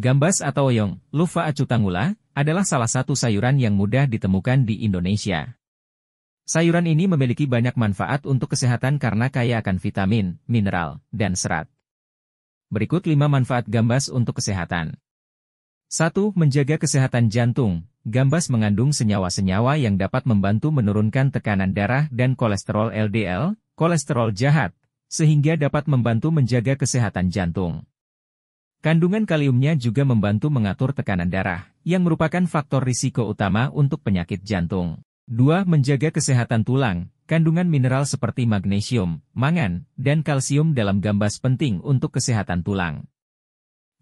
Gambas atau oyong, Lufa acutangula, adalah salah satu sayuran yang mudah ditemukan di Indonesia. Sayuran ini memiliki banyak manfaat untuk kesehatan karena kaya akan vitamin, mineral, dan serat. Berikut 5 manfaat gambas untuk kesehatan. 1. Menjaga kesehatan jantung. Gambas mengandung senyawa-senyawa yang dapat membantu menurunkan tekanan darah dan kolesterol LDL, kolesterol jahat, sehingga dapat membantu menjaga kesehatan jantung. Kandungan kaliumnya juga membantu mengatur tekanan darah, yang merupakan faktor risiko utama untuk penyakit jantung. 2. Menjaga kesehatan tulang. Kandungan mineral seperti magnesium, mangan, dan kalsium dalam gambas penting untuk kesehatan tulang.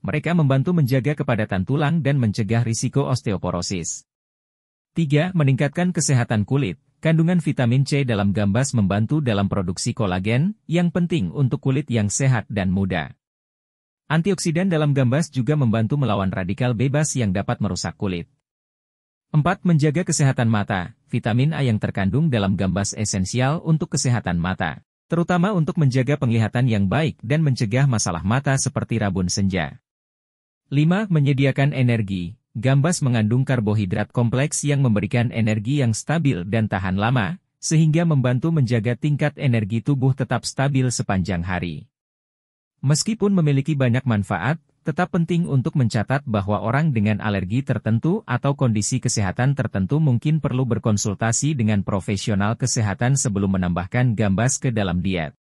Mereka membantu menjaga kepadatan tulang dan mencegah risiko osteoporosis. 3. Meningkatkan kesehatan kulit. Kandungan vitamin C dalam gambas membantu dalam produksi kolagen, yang penting untuk kulit yang sehat dan mudah. Antioksidan dalam gambas juga membantu melawan radikal bebas yang dapat merusak kulit. 4. Menjaga kesehatan mata. Vitamin A yang terkandung dalam gambas esensial untuk kesehatan mata, terutama untuk menjaga penglihatan yang baik dan mencegah masalah mata seperti rabun senja. 5. Menyediakan energi. Gambas mengandung karbohidrat kompleks yang memberikan energi yang stabil dan tahan lama, sehingga membantu menjaga tingkat energi tubuh tetap stabil sepanjang hari. Meskipun memiliki banyak manfaat, tetap penting untuk mencatat bahwa orang dengan alergi tertentu atau kondisi kesehatan tertentu mungkin perlu berkonsultasi dengan profesional kesehatan sebelum menambahkan gambas ke dalam diet.